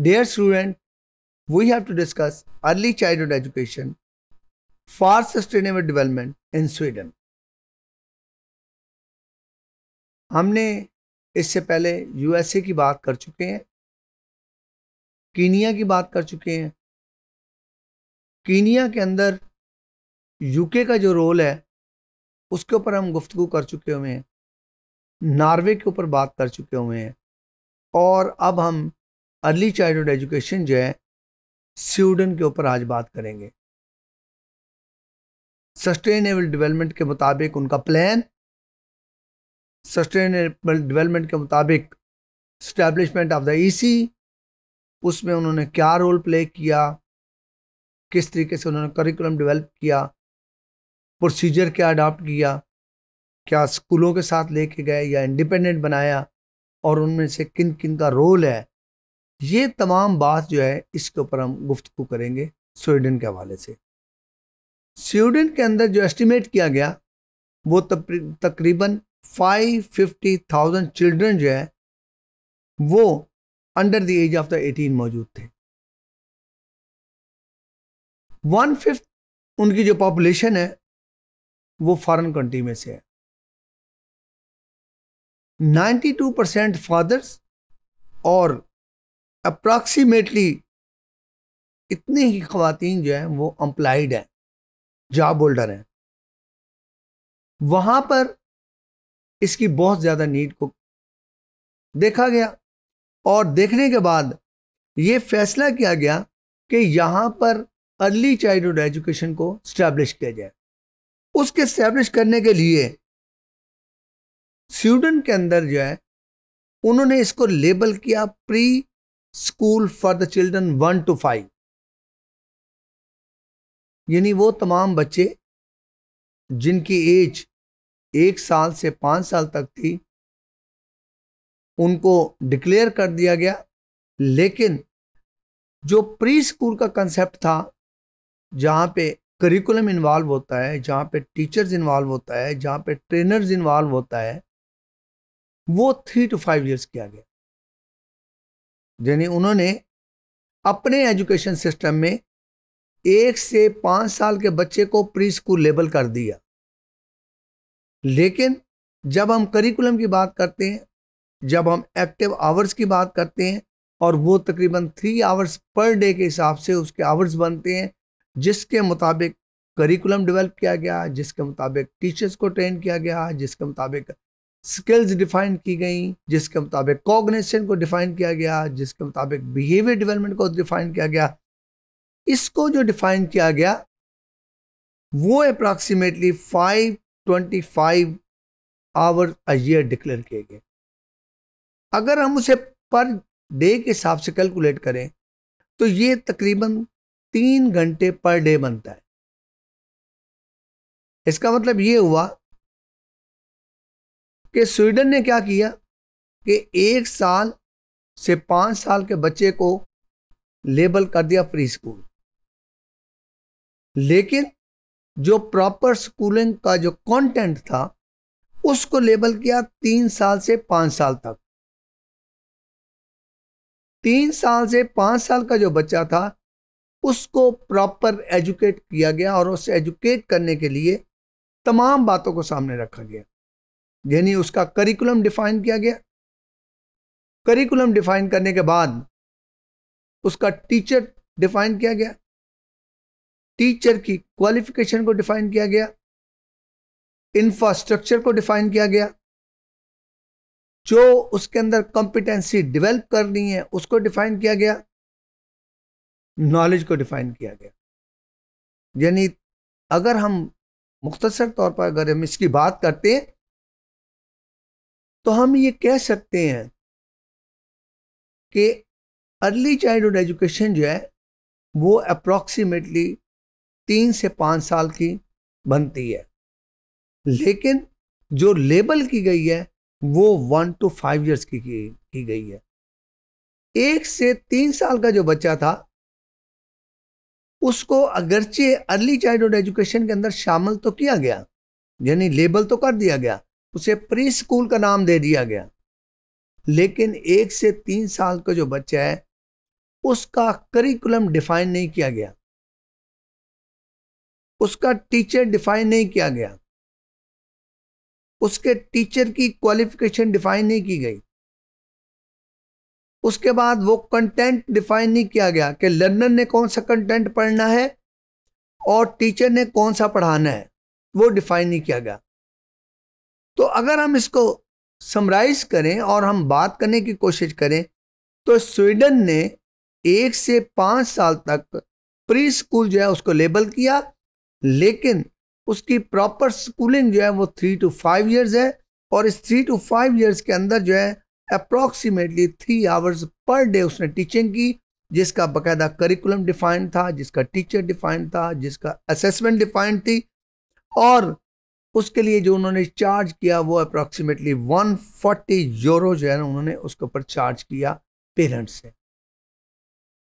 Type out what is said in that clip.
Dear student, we have to discuss early childhood education for sustainable development in Sweden. हमने इससे पहले USA की बात कर चुके हैं कीनिया की बात कर चुके हैं कीनिया के अंदर यूके का जो रोल है उसके ऊपर हम गुफ्तु कर चुके हुए हैं नॉर्वे के ऊपर बात कर चुके हुए हैं और अब हम अर्ली चाइल्डहुड एजुकेशन जो है स्वीडन के ऊपर आज बात करेंगे सस्टेनेबल डेवलपमेंट के मुताबिक उनका प्लान सस्टेनेबल डेवलपमेंट के मुताबिक स्टैब्लिशमेंट ऑफ द ईसी उसमें उन्होंने क्या रोल प्ले किया किस तरीके से उन्होंने करिकुलम डेवलप किया प्रोसीजर क्या अडॉप्ट किया क्या स्कूलों के साथ लेके गए या इंडिपेंडेंट बनाया और उनमें से किन किन का रोल है ये तमाम बात जो है इसके ऊपर हम गुफ्तु करेंगे स्वीडन के हवाले से स्वीडन के अंदर जो एस्टिमेट किया गया वो तकरीबन फाइव फिफ्टी थाउजेंड चिल्ड्रन जो है वो under the age of the eighteen मौजूद थे वन फिफ्थ उनकी जो पॉपुलेशन है वो फॉरेन कंट्री में से है 92 परसेंट फादर्स और अप्रॉक्सीमेटली इतनी ही खातन जो हैं वो अम्प्लाइड हैं जॉब होल्डर हैं वहाँ पर इसकी बहुत ज़्यादा नीड को देखा गया और देखने के बाद ये फैसला किया गया कि यहाँ पर अर्ली चाइल्डहुड एजुकेशन को स्टैब्लिश किया जाए उसके स्टैब्लिश करने के लिए स्वीडन के अंदर जो है उन्होंने इसको लेबल किया preschool for the children one two five यानी वो तमाम बच्चे जिनकी एज एक साल से पाँच साल तक थी उनको डिक्लेयर कर दिया गया लेकिन जो प्री स्कूल का कंसेप्ट था जहाँ पे करिकुलम इन्वॉल्व होता है जहाँ पे टीचर्स इन्वॉल्व होता है जहाँ पे ट्रेनर्स इन्वॉल्व होता है वो थ्री टू फाइव इयर्स किया गया यानी उन्होंने अपने एजुकेशन सिस्टम में एक से पाँच साल के बच्चे को प्री स्कूल लेबल कर दिया लेकिन जब हम करिकुलम की बात करते हैं जब हम एक्टिव आवर्स की बात करते हैं और वो तकरीबन थ्री आवर्स पर डे के हिसाब से उसके आवर्स बनते हैं जिसके मुताबिक करिकुलम डेवलप किया गया जिसके मुताबिक टीचर्स को ट्रेन किया गया जिसके मुताबिक स्किल्स डिफाइन की गई जिसके मुताबिक कॉग्नेशन को डिफाइन किया गया जिसके मुताबिक बिहेवियर डेवलपमेंट को डिफाइन किया गया इसको जो डिफाइन किया गया वो अप्रॉक्सीमेटली 525 आवर अ ईयर डिक्लेयर किए गए अगर हम उसे पर डे के हिसाब से कैलकुलेट करें तो ये तकरीबन तीन घंटे पर डे बनता है इसका मतलब ये हुआ कि स्वीडन ने क्या किया कि एक साल से पाँच साल के बच्चे को लेबल कर दिया प्री स्कूल लेकिन जो प्रॉपर स्कूलिंग का जो कंटेंट था उसको लेबल किया तीन साल से पाँच साल तक तीन साल से पाँच साल का जो बच्चा था उसको प्रॉपर एजुकेट किया गया और उसे एजुकेट करने के लिए तमाम बातों को सामने रखा गया यानी उसका करिकुलम डिफाइन किया गया करिकुलम डिफाइन करने के बाद उसका टीचर डिफाइन किया गया टीचर की क्वालिफिकेशन को डिफाइन किया गया इंफ्रास्ट्रक्चर को डिफाइन किया गया जो उसके अंदर कॉम्पिटेंसी डेवलप करनी है उसको डिफाइन किया गया नॉलेज को डिफाइन किया गया यानी अगर हम मुख्तसर तौर पर अगर हम इसकी बात करते हैं तो हम ये कह सकते हैं कि अर्ली चाइल्डहुड एजुकेशन जो है वो अप्रॉक्सीमेटली तीन से पाँच साल की बनती है लेकिन जो लेबल की गई है वो वन टू फाइव इयर्स की की गई है एक से तीन साल का जो बच्चा था उसको अगरचे अर्ली चाइल्डहुड एजुकेशन के अंदर शामिल तो किया गया यानी लेबल तो कर दिया गया उसे प्री स्कूल का नाम दे दिया गया लेकिन एक से तीन साल का जो बच्चा है उसका करिकुलम डिफाइन नहीं किया गया उसका टीचर डिफाइन नहीं किया गया उसके टीचर की क्वालिफिकेशन डिफाइन नहीं की गई उसके बाद वो कंटेंट डिफाइन नहीं किया गया कि लर्नर ने कौन सा कंटेंट पढ़ना है और टीचर ने कौन सा पढ़ाना है वो डिफाइन नहीं किया गया तो अगर हम इसको समराइज करें और हम बात करने की कोशिश करें तो स्वीडन ने एक से पाँच साल तक प्री स्कूल जो है उसको लेबल किया लेकिन उसकी प्रॉपर स्कूलिंग जो है वो थ्री टू फाइव इयर्स है और इस थ्री टू फाइव इयर्स के अंदर जो है approximately three hours per day उसने टीचिंग की जिसका बाकायदा करिकुलम डिफाइंड था जिसका टीचर डिफाइंड था जिसका असेसमेंट डिफाइंड थी और उसके लिए जो उन्होंने चार्ज किया वो अप्रॉक्सीमेटली 140 यूरो जो है ना उन्होंने उसके ऊपर चार्ज किया पेरेंट्स से